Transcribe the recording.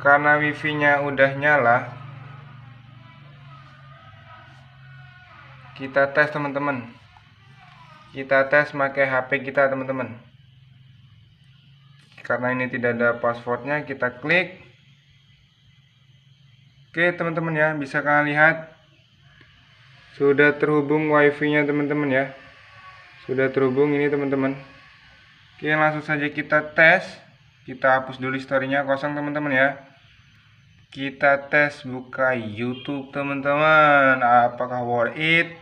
karena wifi-nya udah nyala kita tes teman-teman kita tes pakai HP kita teman-teman karena ini tidak ada passwordnya kita klik oke teman-teman ya bisa kalian lihat sudah terhubung wifi nya teman-teman ya sudah terhubung ini teman-teman oke langsung saja kita tes kita hapus dulu historinya kosong teman-teman ya kita tes buka YouTube teman-teman apakah worth it